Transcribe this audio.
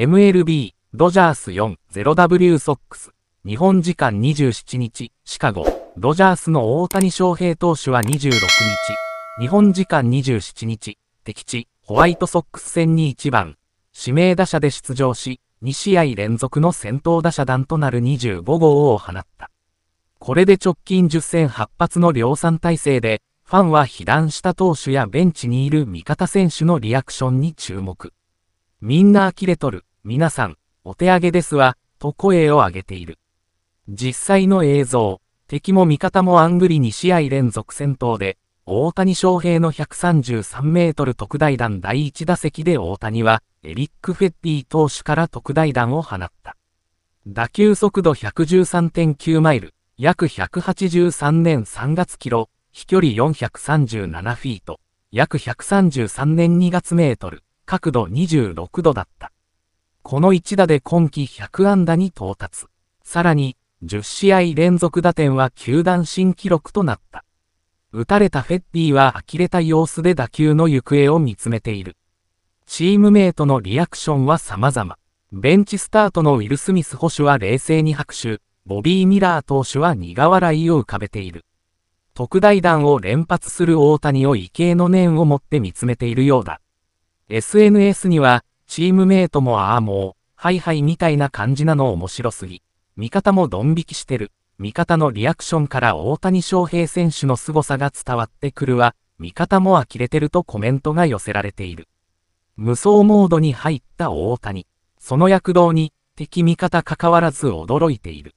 MLB、ドジャース 4-0W ソックス。日本時間27日、シカゴ、ドジャースの大谷翔平投手は26日、日本時間27日、敵地、ホワイトソックス戦に1番、指名打者で出場し、2試合連続の先頭打者団となる25号を放った。これで直近10戦8発の量産体制で、ファンは被弾した投手やベンチにいる味方選手のリアクションに注目。みんな呆れとる。皆さん、お手上げですわ、と声を上げている。実際の映像、敵も味方もアングリ2試合連続戦闘で、大谷翔平の133メートル特大弾第1打席で大谷は、エリック・フェッティ投手から特大弾を放った。打球速度113.9マイル、約183年3月キロ、飛距離437フィート、約133年2月メートル、角度26度だった。この一打で今季100安打に到達。さらに、10試合連続打点は球団新記録となった。打たれたフェッディは呆れた様子で打球の行方を見つめている。チームメイトのリアクションは様々。ベンチスタートのウィル・スミス捕手は冷静に拍手、ボビー・ミラー投手は苦笑いを浮かべている。特大弾を連発する大谷を異形の念を持って見つめているようだ。SNS には、チームメイトもああもう、はいはいみたいな感じなの面白すぎ。味方もドン引きしてる。味方のリアクションから大谷翔平選手の凄さが伝わってくるわ。味方も呆れてるとコメントが寄せられている。無双モードに入った大谷。その躍動に、敵味方関わらず驚いている。